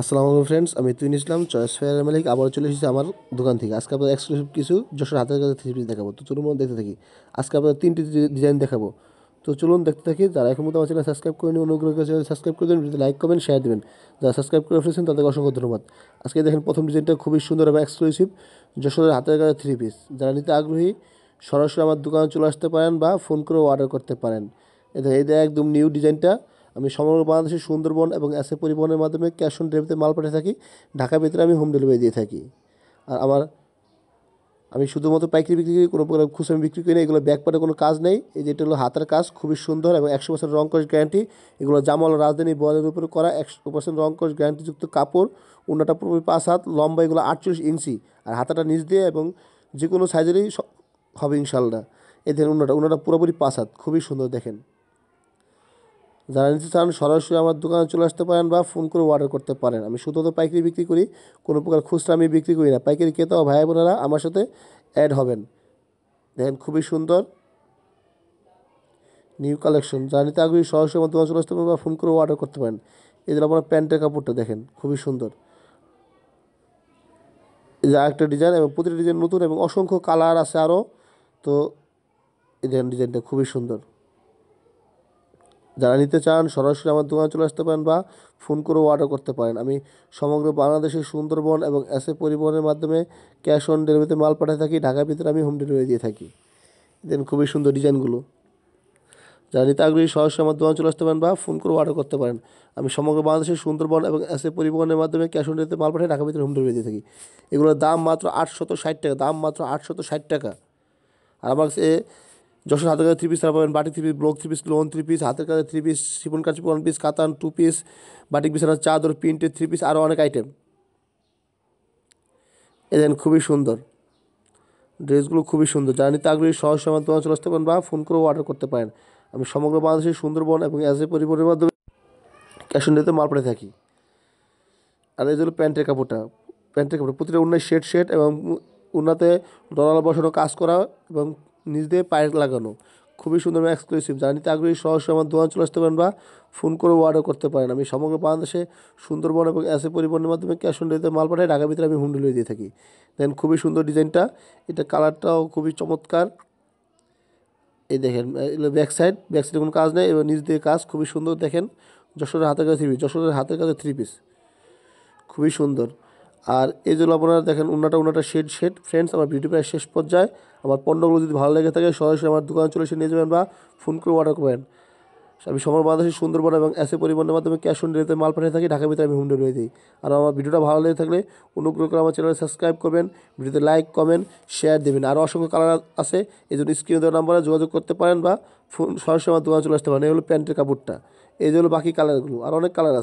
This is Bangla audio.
আসসালামু আলাইকুম ফ্রেন্ডস আমি তুইন ইসলাম চয়েস ফেয়ার মালিক আবার চলে এসেছি আমার দোকান থেকে আজকে আপনাদের এক্সক্লুসিভ কিছু যশোর হাতের কাছে থ্রি পিস দেখাবো তো চলুন দেখতে থাকি আজকে আপনাদের তিনটি ডিজাইন দেখাবো তো চলুন দেখতে থাকি যারা এখন মতো আমার চ্যানেল সাবস্ক্রাইব করেনি অনুগ্রহ করে চ্যানেল সাবস্ক্রাইব করে দেবেন যদি লাইক করবেন শেয়ার দেবেন যারা সাবস্ক্রাইব করে ফেলেছেন তাদেরকে অসংখ্য ধন্যবাদ আজকে দেখেন প্রথম ডিজাইনটা খুবই সুন্দর এবং এক্সক্লুসিভ যশোরের হাতের কাছে থ্রি পিস যারা নিতে আগ্রহী সরাসরি আমার দোকানে চলে আসতে পারেন বা ফোন করে অর্ডার করতে পারেন দেখ একদম নিউ ডিজাইনটা আমি সমগ্র বাংলাদেশের সুন্দরবন এবং অ্যাসে পরিবহনের মাধ্যমে ক্যাশ অন ডেলিভারিতে মাল পাঠিয়ে থাকি ঢাকার ভিতরে আমি হোম ডেলিভারি দিয়ে থাকি আর আমার আমি শুধুমাত্র পাইকারি বিক্রি করি কোনো প্রকার আমি বিক্রি করি না এগুলো পাটে কোনো কাজ নেই এই যেটা হলো হাতের কাজ খুবই সুন্দর এবং একশো পার্সেন্ট রং কষ গ্যারান্টি এগুলো জামাল রাজধানী বয়ালের উপরে করা একশো পার্সেন্ট রং কষ গ্যারান্টিযুক্ত কাপড় উন্নাটা পুরোপুরি পাঁচ হাত লম্বা এগুলো আটচল্লিশ ইঞ্চি আর হাতাটা নিচ দিয়ে এবং যে কোনো সাইজেরই হবে ইনশাল্লাহ এদের উন্নটা উন্নটা পুরোপুরি পাঁচ হাত খুবই সুন্দর দেখেন যারা নিতে চান সরাসরি আমার দোকানে চলে আসতে পারেন বা ফোন করে অর্ডার করতে পারেন আমি শুধু তো পাইকারি বিক্রি করি কোনো প্রকার খুচরা আমি বিক্রি করি না পাইকারি ক্রেতা ভাই বোনেরা আমার সাথে অ্যাড হবেন দেখেন খুবই সুন্দর নিউ কালেকশন যারা নিতে আগ্রহী সরাসরি আমার দোকানে চলে আসতে পারেন বা ফোন করে অর্ডার করতে পারেন এদের আপনার প্যান্টের কাপড়টা দেখেন খুবই সুন্দর যে একটা ডিজাইন এবং প্রতিটা ডিজাইন নতুন এবং অসংখ্য কালার আছে আরও তো এই ডিজাইনটা খুবই সুন্দর যারা নিতে চান সরাসরি আমার দোকানে চলে আসতে পারেন বা ফোন করেও অর্ডার করতে পারেন আমি সমগ্র বাংলাদেশের সুন্দরবন এবং এসএ পরিবহনের মাধ্যমে ক্যাশ অন ডেলিভারিতে মাল পাঠিয়ে থাকি ঢাকার ভিতরে আমি হোম ডেলিভারি দিয়ে থাকি দেন খুবই সুন্দর ডিজাইনগুলো যারা নিতে আগ্রহী সরাসরি আমার দোকানে চলে আসতে পারেন বা ফোন করে অর্ডার করতে পারেন আমি সমগ্র বাংলাদেশের সুন্দরবন এবং এসএ পরিবহনের মাধ্যমে ক্যাশ অন ডেলিভারিতে মাল পাঠিয়ে ঢাকার ভিতরে হোম ডেলিভারি দিয়ে থাকি এগুলোর দাম মাত্র আটশত ষাট টাকা দাম মাত্র আটশত ষাট টাকা আর আমার কাছে যশোর হাতের কাছে থ্রি পিস তারা পাবেন বাটি three piece block three piece lawn three piece হাতের কাছে থ্রি পিস শিবন কাছে ওয়ান পিস কাতান টু পিস বাটিক বিছানা চাদর প্রিন্টের থ্রি পিস আরও অনেক আইটেম এ দেন খুবই সুন্দর ড্রেসগুলো খুবই সুন্দর যারা নিতে আগ্রহী সহজ সময় তোমার চলে আসতে পারেন বা ফোন করেও অর্ডার করতে পারেন আমি সমগ্র বাংলাদেশের সুন্দরবন এবং অ্যাজ এ পরিবহনের মাধ্যমে ক্যাশ অন মাল পড়ে থাকি আর এই হলো প্যান্টের কাপড়টা প্যান্টের কাপড় প্রতিটা উন্নয় শেড শেড এবং উন্নাতে ডলার বসানো কাজ করা এবং নিজ দিয়ে পায়ের লাগানো খুবই সুন্দর এক্সক্লুসিভ যারা নিতে আগ্রহী সহজে আমার দোকান চলে আসতে পারেন বা ফোন করে অর্ডার করতে পারেন আমি সমগ্র বাংলাদেশে সুন্দরবন এবং এসে পরিবহনের মাধ্যমে ক্যাশ অন ডেলিভারিতে মাল পাঠাই ঢাকার ভিতরে আমি হোম ডেলিভারি দিয়ে থাকি দেন খুবই সুন্দর ডিজাইনটা এটা কালারটাও খুবই চমৎকার এই দেখেন ব্যাক সাইড ব্যাক সাইডে কোনো কাজ নেই এবং নিজ দিয়ে কাজ খুবই সুন্দর দেখেন যশোরের হাতের কাছে থ্রি পিস যশোরের হাতের কাছে থ্রি পিস খুবই সুন্দর আর এই জন্য আপনারা দেখেন উন্নাটা উন্নাটা শেড শেড ফ্রেন্ডস আমার ভিডিও প্রায় শেষ পর্যায়ে আমার পণ্যগুলো যদি ভালো লেগে থাকে সরাসরি আমার দোকান চলে এসে নিয়ে যাবেন বা ফোন করে অর্ডার করবেন আমি সমগ্র বাংলাদেশের সুন্দরবন এবং এসে পরিবহনের মাধ্যমে ক্যাশ অন ডেলিভারিতে মাল পাঠিয়ে থাকি ঢাকার ভিতরে আমি হোম ডেলিভারি দিই আর আমার ভিডিওটা ভালো লেগে থাকলে অনুগ্রহ করে আমার চ্যানেল সাবস্ক্রাইব করবেন ভিডিওতে লাইক কমেন্ট শেয়ার দেবেন আর অসংখ্য কালার আছে এই জন্য স্ক্রিনে দেওয়া নাম্বারে যোগাযোগ করতে পারেন বা ফোন সরাসরি আমার দোকান চলে আসতে পারেন এই হলো প্যান্টের কাপড়টা এই হলো বাকি কালারগুলো আর অনেক কালার আছে